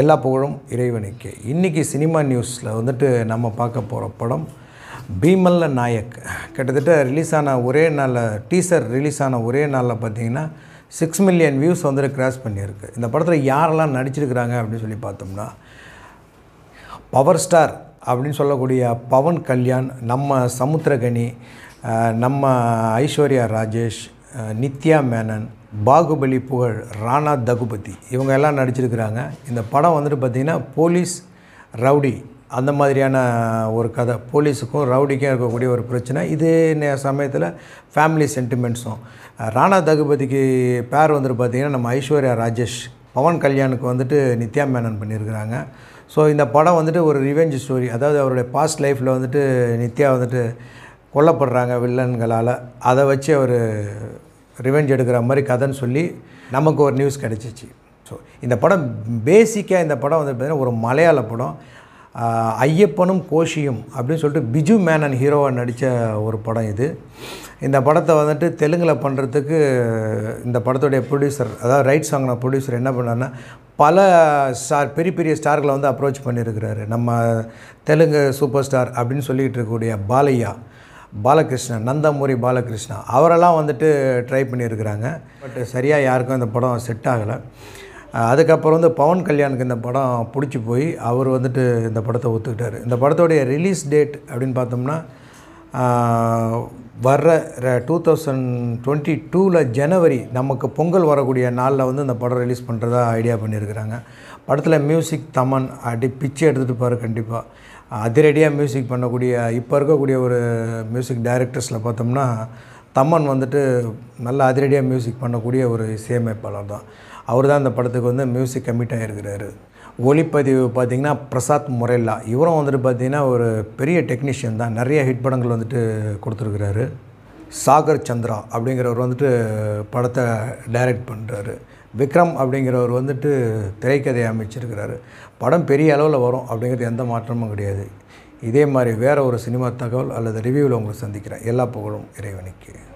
எல்லா புகழும் இறைவனுக்கு இன்றைக்கி சினிமா நியூஸில் வந்துட்டு நம்ம பார்க்க போகிற படம் பீமல்ல நாயக் கிட்டத்தட்ட ரிலீஸ் ஆன ஒரே நாளில் டீசர் ரிலீஸ் ஆன ஒரே நாளில் பார்த்தீங்கன்னா சிக்ஸ் மில்லியன் வியூஸ் வந்துட்டு கிராஸ் பண்ணியிருக்கு இந்த படத்தில் யாரெல்லாம் நடிச்சிருக்கிறாங்க அப்படின்னு சொல்லி பார்த்தோம்னா பவர் ஸ்டார் அப்படின்னு சொல்லக்கூடிய பவன் கல்யாண் நம்ம சமுத்திரகனி நம்ம ஐஸ்வர்யா ராஜேஷ் நித்யா மேனன் பாகுபலி புகழ் ராணா தகுபதி இவங்க எல்லாம் நடிச்சிருக்கிறாங்க இந்த படம் வந்துட்டு பார்த்திங்கன்னா போலீஸ் ரவுடி அந்த மாதிரியான ஒரு கதை போலீஸுக்கும் ரவுடிக்கும் இருக்கக்கூடிய ஒரு பிரச்சனை இது சமயத்தில் ஃபேமிலி சென்டிமெண்ட்ஸும் ராணா தகுபதிக்கு பேர் வந்துட்டு பார்த்திங்கன்னா நம்ம ஐஸ்வர்யா ராஜேஷ் பவன் கல்யாணுக்கு வந்துட்டு நித்யா மேனன் பண்ணியிருக்கிறாங்க ஸோ இந்த படம் வந்துட்டு ஒரு ரிவெஞ்ச் ஸ்டோரி அதாவது அவருடைய பாஸ்ட் லைஃப்பில் வந்துட்டு நித்யா வந்துட்டு கொல்லப்படுறாங்க வில்லன்களால் அதை வச்சு அவர் ரிவெஞ்ச் எடுக்கிற மாதிரி கதைன்னு சொல்லி நமக்கு ஒரு நியூஸ் கிடச்சிச்சு ஸோ இந்த படம் பேசிக்காக இந்த படம் வந்து பார்த்திங்கன்னா ஒரு மலையாள படம் ஐயப்பனும் கோஷியும் அப்படின்னு சொல்லிட்டு பிஜு மேனன் ஹீரோவாக நடித்த ஒரு படம் இது இந்த படத்தை வந்துட்டு தெலுங்கில் பண்ணுறதுக்கு இந்த படத்துடைய ப்ரொடியூசர் அதாவது ரைட் சாங்கின ப்ரொடியூசர் என்ன பண்ணார்னா பல ஸ்டார் பெரிய பெரிய ஸ்டார்களை வந்து அப்ரோச் பண்ணியிருக்கிறாரு நம்ம தெலுங்கு சூப்பர் ஸ்டார் அப்படின்னு சொல்லிகிட்டு இருக்கக்கூடிய பாலையா பாலகிருஷ்ணன் நந்தமூரி பாலகிருஷ்ணா அவரெல்லாம் வந்துட்டு ட்ரை பண்ணியிருக்கிறாங்க பட் சரியாக யாருக்கும் இந்த படம் செட் ஆகலை அதுக்கப்புறம் வந்து பவன் கல்யாணுக்கு இந்த படம் பிடிச்சி போய் அவர் வந்துட்டு இந்த படத்தை ஒத்துக்கிட்டார் இந்த படத்தோடைய ரிலீஸ் டேட் அப்படின்னு பார்த்தோம்னா வர்ற டூ தௌசண்ட் டுவெண்ட்டி டூவில் ஜனவரி நமக்கு பொங்கல் வரக்கூடிய நாளில் வந்து இந்த படம் ரிலீஸ் பண்ணுறதா ஐடியா பண்ணியிருக்கிறாங்க படத்தில் மியூசிக் தமன் அப்படி பிச்சை எடுத்துகிட்டு பாரு கண்டிப்பாக அதிரடியாக மியூசிக் பண்ணக்கூடிய இப்போ இருக்கக்கூடிய ஒரு மியூசிக் டைரக்டர்ஸில் பார்த்தோம்னா தம்மன் வந்துட்டு நல்ல அதிரடியாக மியூசிக் பண்ணக்கூடிய ஒரு இசையமைப்பாளர் தான் அவர் தான் இந்த படத்துக்கு வந்து மியூசிக் கமிட் ஆகிருக்கிறாரு ஒளிப்பதிவு பார்த்திங்கன்னா பிரசாத் முரேல்லா இவரும் வந்துட்டு பார்த்திங்கன்னா ஒரு பெரிய டெக்னீஷியன் தான் நிறைய ஹிட் படங்கள் வந்துட்டு கொடுத்துருக்குறாரு சாகர் சந்திரா அப்படிங்கிறவர் வந்துட்டு படத்தை டைரக்ட் பண்ணுறாரு விக்ரம் அப்படிங்கிறவர் வந்துட்டு திரைக்கதையை அமைச்சிருக்கிறாரு படம் பெரிய அளவில் வரும் அப்படிங்கிறது எந்த மாற்றமும் கிடையாது இதே மாதிரி வேறு ஒரு சினிமா தகவல் அல்லது ரிவ்யூவில் உங்களை சந்திக்கிறேன் எல்லா புகழும் இறைவனுக்கு